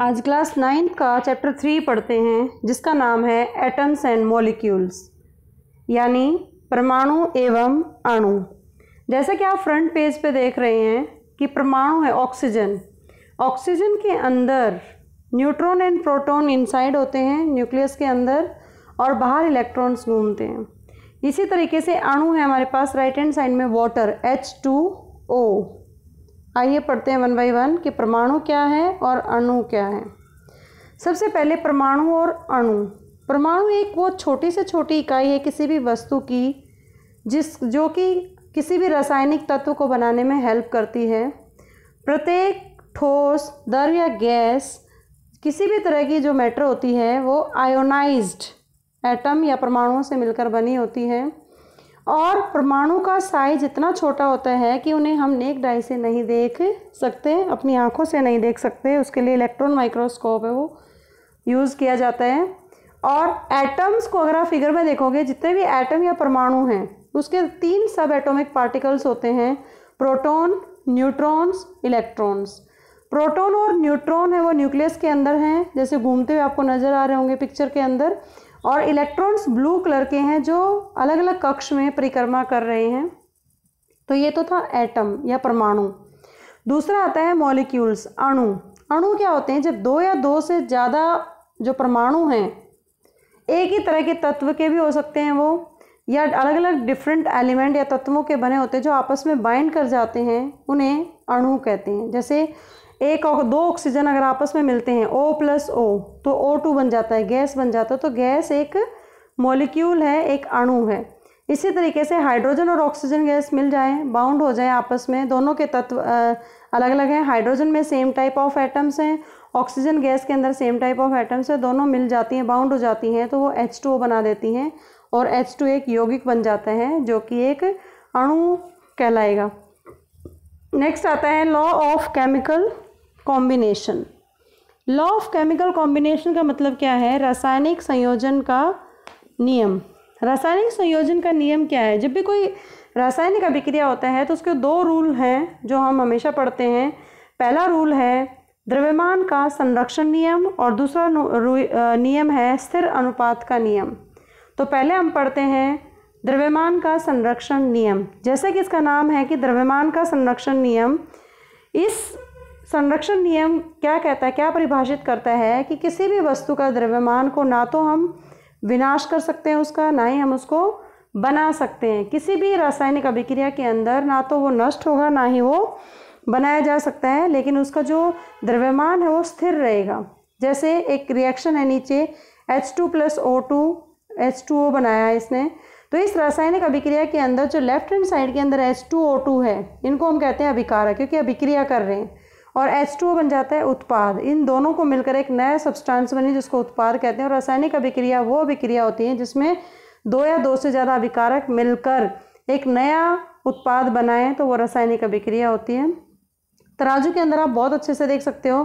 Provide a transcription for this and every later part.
आज class ninth का chapter three पढ़ते हैं जिसका नाम है एटम्स एंड मॉलिक्यूल्स यानी परमाणु एवं अणु जैसा कि आप फ्रंट पेज पे देख रहे हैं कि परमाणु है ऑक्सीजन ऑक्सीजन के अंदर न्यूट्रॉन एंड प्रोटॉन इनसाइड होते हैं न्यूक्लियस के अंदर और बाहर इलेक्ट्रॉन्स घूमते हैं इसी तरीके से अणु है हमारे पास राइट हैंड साइड में वाटर एच टू ओ आइए पढ़ते हैं वन बाई वन कि परमाणु क्या है और अणु क्या है सबसे पहले परमाणु और अणु परमाणु एक वो छोटी से छोटी इकाई है किसी भी वस्तु की जिस जो कि किसी भी रासायनिक तत्व को बनाने में हेल्प करती है प्रत्येक ठोस दर या गैस किसी भी तरह की जो मैटर होती है वो आयोनाइज्ड एटम या परमाणुओं से मिलकर बनी होती है और परमाणु का साइज इतना छोटा होता है कि उन्हें हम नेक डाई से नहीं देख सकते अपनी आँखों से नहीं देख सकते उसके लिए इलेक्ट्रॉन माइक्रोस्कोप है वो यूज़ किया जाता है और एटम्स को अगर आप फिगर में देखोगे जितने भी एटम या परमाणु हैं उसके तीन सब एटॉमिक पार्टिकल्स होते हैं प्रोटॉन न्यूट्रॉन्स इलेक्ट्रॉन्स प्रोटॉन और न्यूट्रॉन है वो न्यूक्लियस के अंदर हैं जैसे घूमते हुए आपको नज़र आ रहे होंगे पिक्चर के अंदर और इलेक्ट्रॉन्स ब्लू कलर के हैं जो अलग अलग कक्ष में परिक्रमा कर रहे हैं तो ये तो था एटम या परमाणु दूसरा आता है मॉलिक्यूल्स अणु अणु क्या होते हैं जब दो या दो से ज़्यादा जो परमाणु हैं एक ही तरह के तत्व के भी हो सकते हैं वो या अलग अलग डिफरेंट एलिमेंट या तत्वों के बने होते हैं जो आपस में बाइंड कर जाते हैं उन्हें अणु कहते हैं जैसे एक और दो ऑक्सीजन अगर आपस में मिलते हैं ओ प्लस ओ तो ओ टू बन जाता है गैस बन जाता है तो गैस एक मॉलिक्यूल है एक अणु है इसी तरीके से हाइड्रोजन और ऑक्सीजन गैस मिल जाए बाउंड हो जाए आपस में दोनों के तत्व अलग अलग हैं हाइड्रोजन में सेम टाइप ऑफ एटम्स हैं ऑक्सीजन गैस के अंदर सेम टाइप ऑफ एटम्स है दोनों मिल जाती हैं बाउंड हो जाती हैं तो वो एच टू ओ बना देती हैं और एच टू एक यौगिक बन जाता है जो कि एक अणु कहलाएगा नेक्स्ट आता है law of chemical combination law of chemical combination का मतलब क्या है रासायनिक संयोजन का नियम रासायनिक संयोजन का नियम क्या है जब भी कोई रासायनिक अभिक्रिया होता है तो उसके दो रूल हैं जो हम हमेशा पढ़ते हैं पहला रूल है द्रव्यमान का संरक्षण नियम और दूसरा नियम है स्थिर अनुपात का नियम तो पहले हम पढ़ते हैं द्रव्यमान का संरक्षण नियम जैसे कि इसका नाम है कि द्रव्यमान का संरक्षण नियम इस संरक्षण नियम क्या कहता है क्या परिभाषित करता है कि किसी भी वस्तु का द्रव्यमान को ना तो हम विनाश कर सकते हैं उसका ना ही हम उसको बना सकते हैं किसी भी रासायनिक अभिक्रिया के अंदर ना तो वो नष्ट होगा ना ही वो बनाया जा सकता है लेकिन उसका जो द्रव्यमान है वो स्थिर रहेगा जैसे एक रिएक्शन है नीचे H two plus O two H two O बनाया है इसने तो इस रासायनिक अभिक्रिया के अंदर जो लेफ्ट हैंड साइड के अंदर एच टू ओ टू है इनको हम कहते हैं अभिकारक क्योंकि अभिक्रिया कर रहे हैं और H2O बन जाता है उत्पाद इन दोनों को मिलकर एक नया सब्सटेंस बनी जिसको उत्पाद कहते हैं और रासायनिक अभिक्रिया वो अभिक्रिया होती है जिसमें दो या दो से ज़्यादा अभिकारक मिलकर एक नया उत्पाद बनाएं तो वो रासायनिक अभिक्रिया होती है तराजू के अंदर आप बहुत अच्छे से देख सकते हो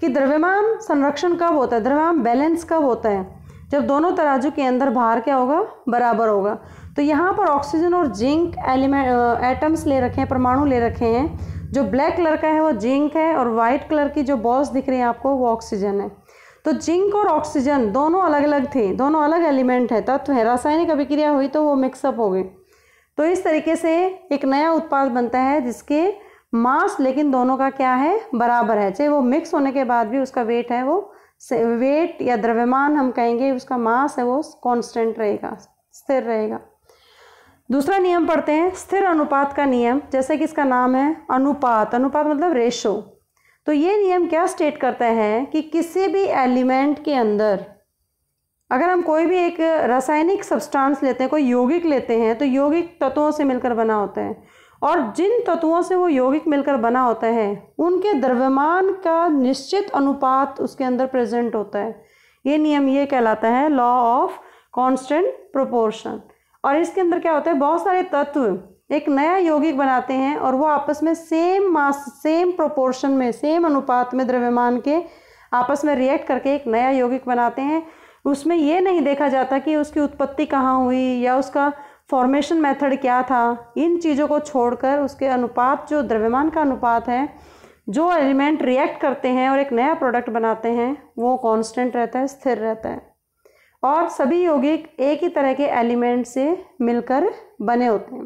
कि द्रव्यमान संरक्षण कब होता है द्रव्यमान बैलेंस कब होता है जब दोनों तराजू के अंदर भार क्या होगा बराबर होगा तो यहाँ पर ऑक्सीजन और जिंक एलिमेंट एटम्स ले रखे हैं परमाणु ले रखे हैं जो ब्लैक कलर का है वो जिंक है और वाइट कलर की जो बॉल्स दिख रही हैं आपको वो ऑक्सीजन है तो जिंक और ऑक्सीजन दोनों अलग अलग थे दोनों अलग एलिमेंट है तत्व तो है रासायनिक अभिक्रिया हुई तो वो मिक्सअप हो गए तो इस तरीके से एक नया उत्पाद बनता है जिसके मास लेकिन दोनों का क्या है बराबर है चाहे वो मिक्स होने के बाद भी उसका वेट है वो वेट या द्रव्यमान हम कहेंगे उसका मास है वो कॉन्स्टेंट रहेगा स्थिर रहेगा दूसरा नियम पढ़ते हैं स्थिर अनुपात का नियम जैसे कि इसका नाम है अनुपात अनुपात मतलब रेशो तो ये नियम क्या स्टेट करता है कि किसी भी एलिमेंट के अंदर अगर हम कोई भी एक रासायनिक सब्सटेंस लेते हैं कोई यौगिक लेते हैं तो यौगिक तत्वों से मिलकर बना होता है और जिन तत्वों से वो यौगिक मिलकर बना होता है उनके द्रव्यमान का निश्चित अनुपात उसके अंदर प्रेजेंट होता है ये नियम ये कहलाता है लॉ ऑफ कांस्टेंट प्रोपोर्शन और इसके अंदर क्या होता है बहुत सारे तत्व एक नया यौगिक बनाते हैं और वो आपस में सेम मास सेम प्रोपोर्शन में सेम अनुपात में द्रव्यमान के आपस में रिएक्ट करके एक नया यौगिक बनाते हैं उसमें ये नहीं देखा जाता कि उसकी उत्पत्ति कहाँ हुई या उसका फॉर्मेशन मेथड क्या था इन चीज़ों को छोड़कर उसके अनुपात जो द्रव्यमान का अनुपात है जो एलिमेंट रिएक्ट करते हैं और एक नया प्रोडक्ट बनाते हैं वो कांस्टेंट रहता है स्थिर रहता है और सभी यौगिक एक ही तरह के एलिमेंट से मिलकर बने होते हैं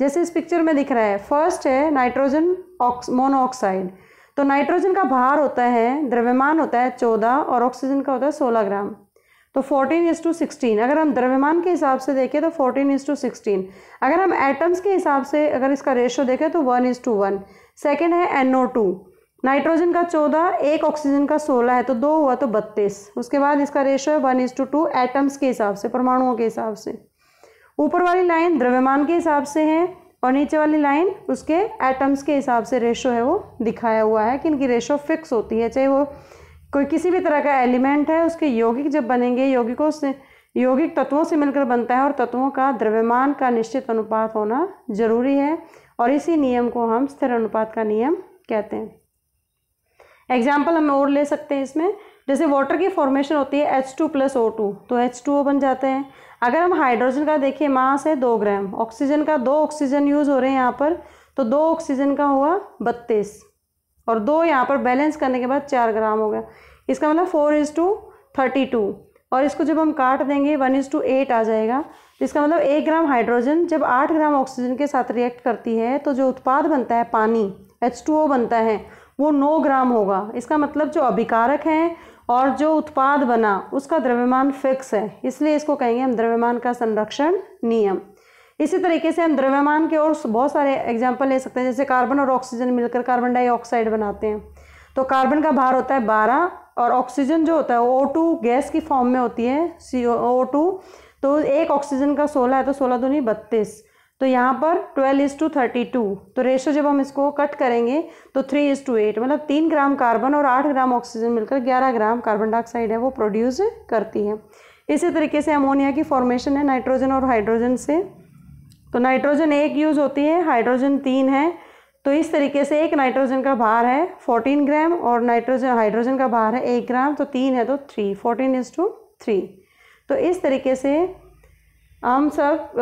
जैसे इस पिक्चर में दिख रहा है फर्स्ट है नाइट्रोजन ऑक्स मोनोऑक्साइड तो नाइट्रोजन का भार होता है द्रव्यमान होता है चौदह और ऑक्सीजन का होता है सोलह ग्राम तो फोर्टीन इज टू सिक्सटीन अगर हम द्रव्यमान के हिसाब से देखें तो फोर्टीन इज टू सिक्सटीन अगर हम एटम्स के हिसाब से अगर इसका रेशो देखें तो one is to one second है एन ओ टू नाइट्रोजन का चौदह एक ऑक्सीजन का सोलह है तो दो हुआ तो बत्तीस उसके बाद इसका रेशो है one is to two atoms के हिसाब से परमाणुओं के हिसाब से ऊपर वाली लाइन द्रव्यमान के हिसाब से है और नीचे वाली लाइन उसके एटम्स के हिसाब से रेशो है वो दिखाया हुआ है कि इनकी रेशो फिक्स होती है चाहे वो कोई किसी भी तरह का एलिमेंट है उसके यौगिक जब बनेंगे यौगिकों से यौगिक तत्वों से मिलकर बनता है और तत्वों का द्रव्यमान का निश्चित अनुपात होना जरूरी है और इसी नियम को हम स्थिर अनुपात का नियम कहते हैं एग्जाम्पल हम और ले सकते हैं इसमें जैसे वाटर की फॉर्मेशन होती है H two plus O two तो एच टू ओ बन जाते हैं अगर हम हाइड्रोजन का देखिए मास है दो ग्राम ऑक्सीजन का दो ऑक्सीजन यूज़ हो रहे हैं यहाँ पर तो दो ऑक्सीजन का हुआ बत्तीस और दो यहाँ पर बैलेंस करने के बाद चार ग्राम हो गया इसका मतलब four is to thirty two और इसको जब हम काट देंगे वन इज़ टू एट आ जाएगा तो इसका मतलब एक ग्राम हाइड्रोजन जब आठ ग्राम ऑक्सीजन के साथ रिएक्ट करती है तो जो उत्पाद बनता है पानी एच टू ओ बनता है वो नौ ग्राम होगा इसका मतलब जो अभिकारक हैं और जो उत्पाद बना उसका द्रव्यमान फिक्स है इसलिए इसको कहेंगे हम द्रव्यमान का संरक्षण नियम इसी तरीके से हम द्रव्यमान के और बहुत सारे एग्जाम्पल ले सकते हैं जैसे कार्बन और ऑक्सीजन मिलकर कार्बन डाइऑक्साइड बनाते हैं तो कार्बन का भार होता है बारह और ऑक्सीजन जो होता है ओ टू गैस की फॉर्म में होती है सी ओ टू तो एक ऑक्सीजन का सोलह है तो सोलह दूनी बत्तीस तो यहाँ पर twelve is to thirty two तो रेशो जब हम इसको कट करेंगे तो थ्री इज़ टू एट मतलब तीन ग्राम कार्बन और आठ ग्राम ऑक्सीजन मिलकर ग्यारह ग्राम कार्बन डाइऑक्साइड है वो प्रोड्यूस करती है इसी तरीके से अमोनिया की फॉर्मेशन है नाइट्रोजन और हाइड्रोजन से तो नाइट्रोजन एक यूज़ होती है हाइड्रोजन तीन है तो इस तरीके से एक नाइट्रोजन का भार है फोर्टीन ग्राम और नाइट्रोजन हाइड्रोजन का भार है एक ग्राम तो तीन है तो three fourteen is to three तो इस तरीके से हम सब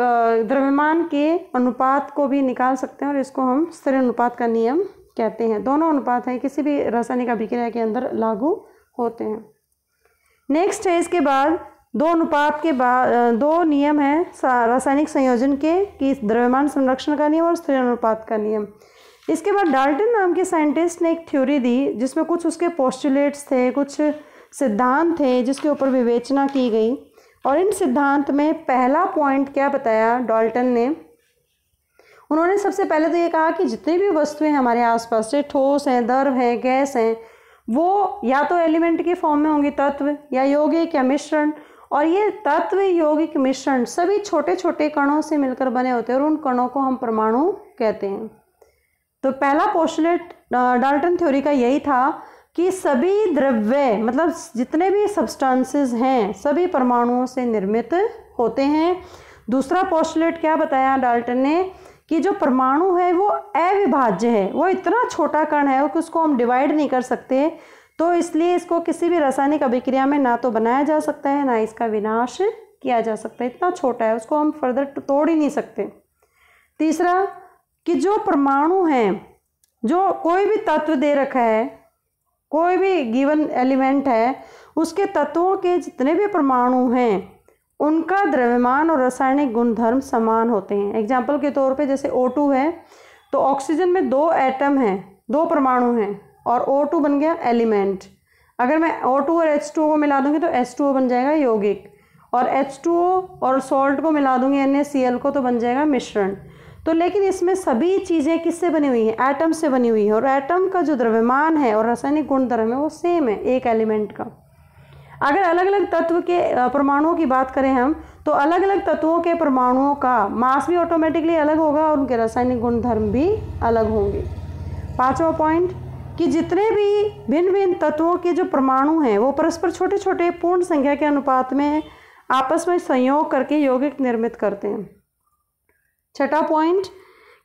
द्रव्यमान के अनुपात को भी निकाल सकते हैं और इसको हम स्थिर अनुपात का नियम कहते हैं दोनों अनुपात हैं किसी भी रासायनिक अभिक्रिया के अंदर लागू होते हैं नेक्स्ट है इसके बाद दो अनुपात के बाद दो नियम हैं रासायनिक संयोजन के कि द्रव्यमान संरक्षण का नियम और स्थिर अनुपात का नियम इसके बाद डाल्टन नाम के साइंटिस्ट ने एक थ्योरी दी जिसमें कुछ उसके पोस्टुलेट्स थे कुछ सिद्धांत थे जिसके ऊपर विवेचना की गई और इन सिद्धांत में पहला पॉइंट क्या बताया डॉल्टन ने उन्होंने सबसे पहले तो ये कहा कि जितनी भी वस्तुएं हमारे आसपास से ठोस हैं द्रव हैं गैस हैं वो या तो एलिमेंट के फॉर्म में होंगी तत्व या यौगिक या मिश्रण और ये तत्व यौगिक मिश्रण सभी छोटे छोटे कणों से मिलकर बने होते हैं और उन कणों को हम परमाणु कहते हैं तो पहला पोस्टलेट डाल्टन थ्योरी का यही था कि सभी द्रव्य मतलब जितने भी सब्सटेंसेस हैं सभी परमाणुओं से निर्मित होते हैं दूसरा पोस्टलेट क्या बताया डाल्टन ने कि जो परमाणु है वो अविभाज्य है वो इतना छोटा कण है कि उसको हम डिवाइड नहीं कर सकते तो इसलिए इसको किसी भी रासायनिक अभिक्रिया में ना तो बनाया जा सकता है ना इसका विनाश किया जा सकता है इतना छोटा है उसको हम फर्दर तोड़ ही नहीं सकते तीसरा कि जो परमाणु हैं जो कोई भी तत्व दे रखा है कोई भी गिवन एलिमेंट है उसके तत्वों के जितने भी परमाणु हैं उनका द्रव्यमान और रासायनिक गुणधर्म समान होते हैं एग्जाम्पल के तौर पे जैसे O2 है तो ऑक्सीजन में दो एटम हैं दो परमाणु हैं और O2 बन गया एलिमेंट अगर मैं O2 और H2O को मिला दूंगी तो H2O बन जाएगा यौगिक और H2O और सॉल्ट को मिला दूंगी NaCl को तो बन जाएगा मिश्रण तो लेकिन इसमें सभी चीज़ें किससे बनी हुई हैं एटम से बनी हुई है और एटम का जो द्रव्यमान है और रासायनिक गुणधर्म है वो सेम है एक एलिमेंट का अगर अलग अलग तत्व के परमाणुओं की बात करें हम तो अलग अलग तत्वों के परमाणुओं का मास भी ऑटोमेटिकली अलग होगा और उनके रासायनिक गुणधर्म भी अलग होंगे पाँचवा पॉइंट कि जितने भी भिन्न भिन्न तत्वों के जो परमाणु हैं वो परस्पर छोटे छोटे पूर्ण संख्या के अनुपात में आपस में संयोग करके यौगिक निर्मित करते हैं छठा पॉइंट अच्छा।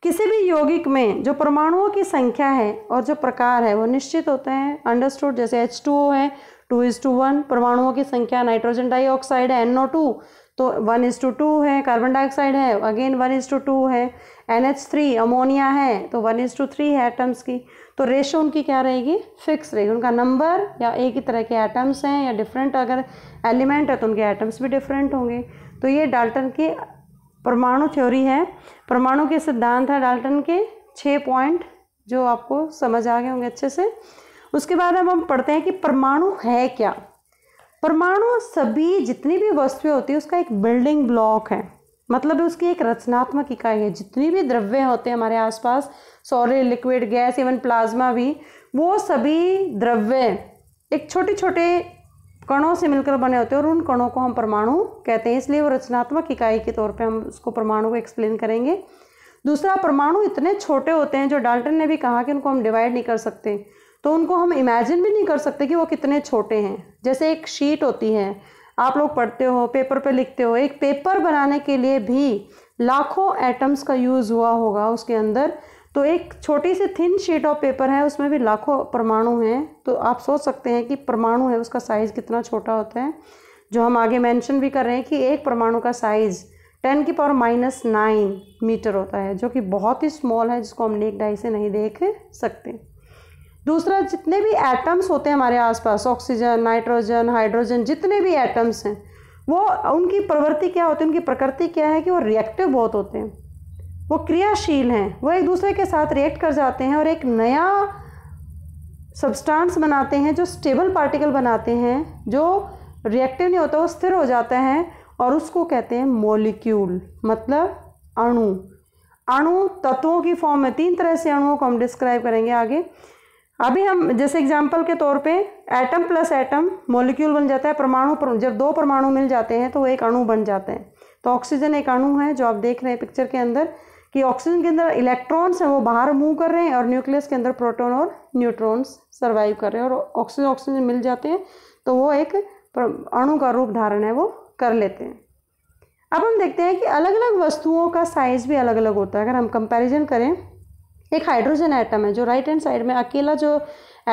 किसी भी यौगिक में जो परमाणुओं की संख्या है और जो प्रकार है वो निश्चित होते हैं अंडरस्टूड जैसे एच टू ओ है टू इज टू वन परमाणुओं की संख्या नाइट्रोजन डाइऑक्साइड है एन ओ टू तो one is to two two carbon dioxide है again one is to two two N H three ammonia है तो वन इज टू थ्री है एटम्स की तो रेशो उनकी क्या रहेगी फिक्स रहेगी उनका नंबर या एक ही तरह के एटम्स हैं या डिफरेंट अगर एलिमेंट है तो उनके एटम्स भी डिफरेंट होंगे तो ये डाल्टन की परमाणु थ्योरी है परमाणु के सिद्धांत है डाल्टन के छः पॉइंट जो आपको समझ आ गए होंगे अच्छे से उसके बाद अब हम पढ़ते हैं कि परमाणु है क्या परमाणु सभी जितनी भी वस्तुएं होती है उसका एक बिल्डिंग ब्लॉक है मतलब उसकी एक रचनात्मक इकाई है जितनी भी द्रव्य होते हैं हमारे आसपास solid liquid gas even plasma भी वो सभी द्रव्य एक छोटे छोटे कणों से मिलकर बने होते हैं और उन कणों को हम परमाणु कहते हैं इसलिए वो रचनात्मक इकाई के तौर पे हम उसको परमाणु को एक्सप्लेन करेंगे दूसरा परमाणु इतने छोटे होते हैं जो डाल्टन ने भी कहा कि उनको हम डिवाइड नहीं कर सकते तो उनको हम इमेजिन भी नहीं कर सकते कि वो कितने छोटे हैं जैसे एक शीट होती है आप लोग पढ़ते हो पेपर पर लिखते हो एक पेपर बनाने के लिए भी लाखों एटम्स का यूज़ हुआ होगा उसके अंदर तो एक छोटी सी थिन शीट ऑफ पेपर है उसमें भी लाखों परमाणु हैं तो आप सोच सकते हैं कि परमाणु है उसका साइज़ कितना छोटा होता है जो हम आगे मेंशन भी कर रहे हैं कि एक परमाणु का साइज़ टेन की पावर माइनस नाइन मीटर होता है जो कि बहुत ही स्मॉल है जिसको हम नेक डाई से नहीं देख सकते दूसरा जितने भी एटम्स होते हैं हमारे आसपास ऑक्सीजन नाइट्रोजन हाइड्रोजन जितने भी एटम्स हैं वो उनकी प्रवृत्ति क्या होती है उनकी प्रकृति क्या है कि वो रिएक्टिव बहुत होते हैं वो क्रियाशील हैं वो एक दूसरे के साथ रिएक्ट कर जाते हैं और एक नया सब्सटेंस बनाते हैं जो स्टेबल पार्टिकल बनाते हैं जो रिएक्टिव नहीं होता वो स्थिर हो जाता है और उसको कहते हैं मोलिक्यूल मतलब अणु अणु तत्वों की फॉर्म में तीन तरह से अणुओं को हम डिस्क्राइब करेंगे आगे अभी हम जैसे एग्जाम्पल के तौर पे एटम प्लस एटम मोलिक्यूल बन जाता है परमाणु जब दो परमाणु मिल जाते हैं तो वो एक अणु बन जाते हैं तो ऑक्सीजन एक अणु है जो आप देख रहे हैं पिक्चर के अंदर कि ऑक्सीजन के अंदर इलेक्ट्रॉन्स हैं वो बाहर मूव कर रहे हैं और न्यूक्लियस के अंदर प्रोटॉन और न्यूट्रॉन्स सर्वाइव कर रहे हैं और ऑक्सीजन ऑक्सीजन मिल जाते हैं तो वो एक अणु का रूप धारण है वो कर लेते हैं अब हम देखते हैं कि अलग अलग वस्तुओं का साइज भी अलग अलग होता है अगर हम कंपैरिजन करें एक हाइड्रोजन आइटम है जो राइट हैंड साइड में अकेला जो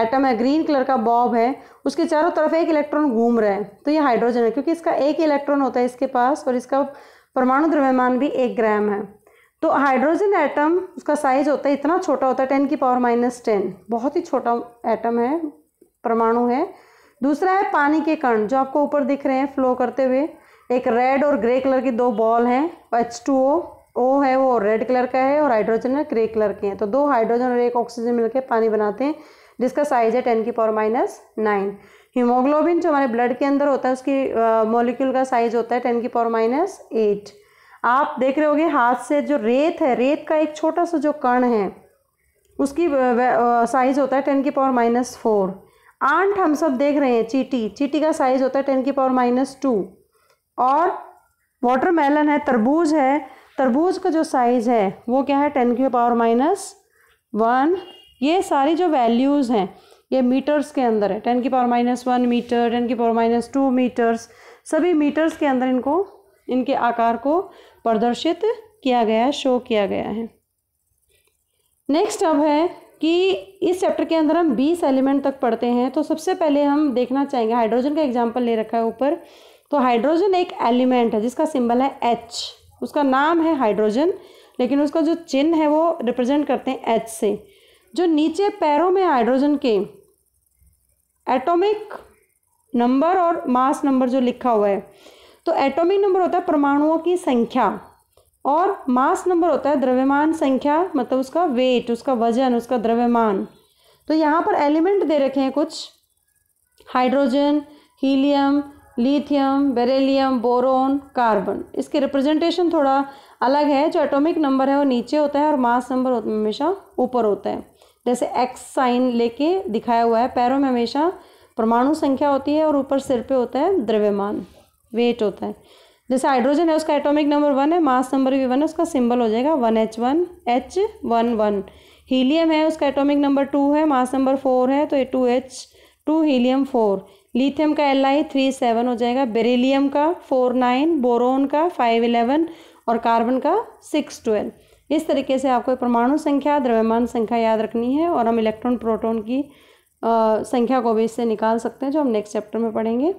एटम है ग्रीन कलर का बॉब है उसके चारों तरफ एक इलेक्ट्रॉन घूम रहा है तो ये हाइड्रोजन है क्योंकि इसका एक इलेक्ट्रॉन होता है इसके पास और इसका परमाणु द्रव्यमान भी एक ग्राम है तो हाइड्रोजन एटम उसका साइज होता है इतना छोटा होता है टेन की पावर माइनस टेन बहुत ही छोटा एटम है परमाणु है दूसरा है पानी के कण जो आपको ऊपर दिख रहे हैं फ्लो करते हुए एक रेड और ग्रे कलर की दो बॉल हैं एच टू ओ ओ है वो रेड कलर का है और हाइड्रोजन है ग्रे कलर के हैं तो दो हाइड्रोजन और एक ऑक्सीजन मिलकर पानी बनाते हैं जिसका साइज है टेन की पावर माइनस नाइन हीमोग्लोबिन जो हमारे ब्लड के अंदर होता है उसकी मॉलिक्यूल का साइज होता है टेन की पावर माइनस एट आप देख रहे होगे हाथ से जो रेत है रेत का एक छोटा सा जो कण है उसकी साइज़ होता है टेन की पावर माइनस फोर आंट हम सब देख रहे हैं चीटी चीटी का साइज़ होता है टेन की पावर माइनस टू और वाटरमेलन है तरबूज है तरबूज का जो साइज़ है वो क्या है टेन की पावर माइनस वन ये सारी जो वैल्यूज़ हैं ये मीटर्स के अंदर है टेन की power minus one metre ten की पावर माइनस टू मीटर्स सभी मीटर्स के अंदर इनको इनके आकार को प्रदर्शित किया गया है शो किया गया है नेक्स्ट अब है कि इस चैप्टर के अंदर हम 20 एलिमेंट तक पढ़ते हैं तो सबसे पहले हम देखना चाहेंगे हाइड्रोजन का एग्जाम्पल ले रखा है ऊपर तो हाइड्रोजन एक एलिमेंट है जिसका सिंबल है एच उसका नाम है हाइड्रोजन लेकिन उसका जो चिन्ह है वो रिप्रेजेंट करते हैं एच से जो नीचे पैरों में हाइड्रोजन के एटॉमिक नंबर और मास नंबर जो लिखा हुआ है तो एटॉमिक नंबर होता है परमाणुओं की संख्या और मास नंबर होता है द्रव्यमान संख्या मतलब उसका वेट उसका वजन उसका द्रव्यमान तो यहाँ पर एलिमेंट दे रखे हैं कुछ hydrogen helium lithium beryllium boron carbon इसके रिप्रेजेंटेशन थोड़ा अलग है जो एटॉमिक नंबर है वो नीचे होता है और मास नंबर हमेशा ऊपर होता है जैसे एक्स साइन लेके दिखाया हुआ है पैरों में हमेशा परमाणु संख्या होती है और ऊपर सिर पे होता है द्रव्यमान वेट होता है जैसे हाइड्रोजन है उसका एटॉमिक नंबर वन है मास नंबर भी वन है उसका सिंबल हो जाएगा one H one H one one helium है उसका एटॉमिक नंबर टू है मास नंबर फोर है तो ये two H two helium four lithium का एल आई थ्री सेवन हो जाएगा बेरिलियम का फोर नाइन बोरोन का फाइव इलेवन और कार्बन का सिक्स ट्वेल्व इस तरीके से आपको परमाणु संख्या द्रव्यमान संख्या याद रखनी है और हम इलेक्ट्रॉन प्रोटोन की आ, संख्या को भी इससे निकाल सकते हैं जो हम नेक्स्ट चैप्टर में पढ़ेंगे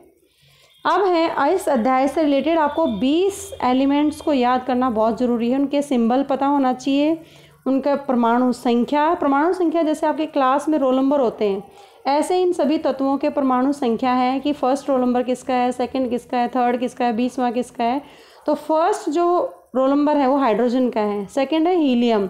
अब है इस अध्याय से रिलेटेड आपको 20 एलिमेंट्स को याद करना बहुत ज़रूरी है उनके सिंबल पता होना चाहिए उनका परमाणु संख्या परमाणु संख्या जैसे आपके क्लास में रोल नंबर होते हैं ऐसे इन सभी तत्वों के परमाणु संख्या है कि फर्स्ट रोल नंबर किसका है सेकंड किसका है थर्ड किसका है बीसवा किसका है तो फर्स्ट जो रोल नंबर है वो हाइड्रोजन का है सेकंड है हीलियम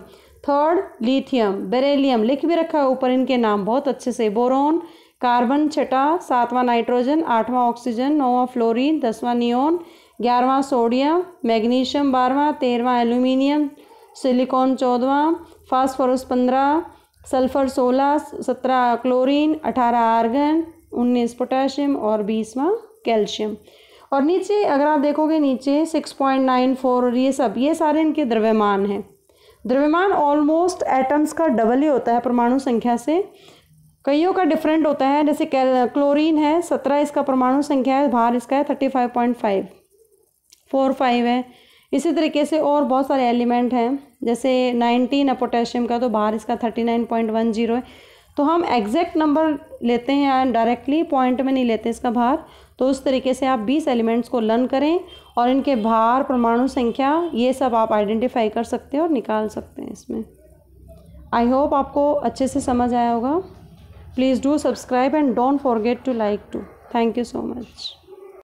थर्ड लिथियम बेरेलियम लिख भी रखा है ऊपर इनके नाम बहुत अच्छे से बोरोन कार्बन छठा सातवां नाइट्रोजन आठवां ऑक्सीजन नौवां फ्लोरीन दसवां नियोन ग्यारहवां सोडियम मैग्नीशियम बारहवां तेरहवां एल्यूमिनियम सिलिकॉन चौदवा फास्फोरस पंद्रह सल्फर सोलह सत्रह क्लोरीन अठारह आर्गन उन्नीस पोटेशियम और बीसवा कैल्शियम और नीचे अगर आप देखोगे नीचे सिक्स पॉइंट नाइन फोर और ये सब ये सारे इनके द्रव्यमान हैं द्रव्यमान ऑलमोस्ट एटम्स का डबल ही होता है परमाणु संख्या से कईयों का डिफरेंट होता है जैसे क्लोरीन है सत्रह इसका परमाणु संख्या है भार इसका है thirty five point five four five है इसी तरीके से और बहुत सारे एलिमेंट हैं जैसे नाइनटीन है पोटेशियम का तो भार इसका thirty nine point one zero है तो हम एग्जैक्ट नंबर लेते हैं डायरेक्टली पॉइंट में नहीं लेते इसका भार तो उस तरीके से आप बीस एलिमेंट्स को लर्न करें और इनके भार परमाणु संख्या ये सब आप आइडेंटिफाई कर सकते हैं और निकाल सकते हैं इसमें आई होप आपको अच्छे से समझ आया होगा please do subscribe and don't forget to like too thank you so much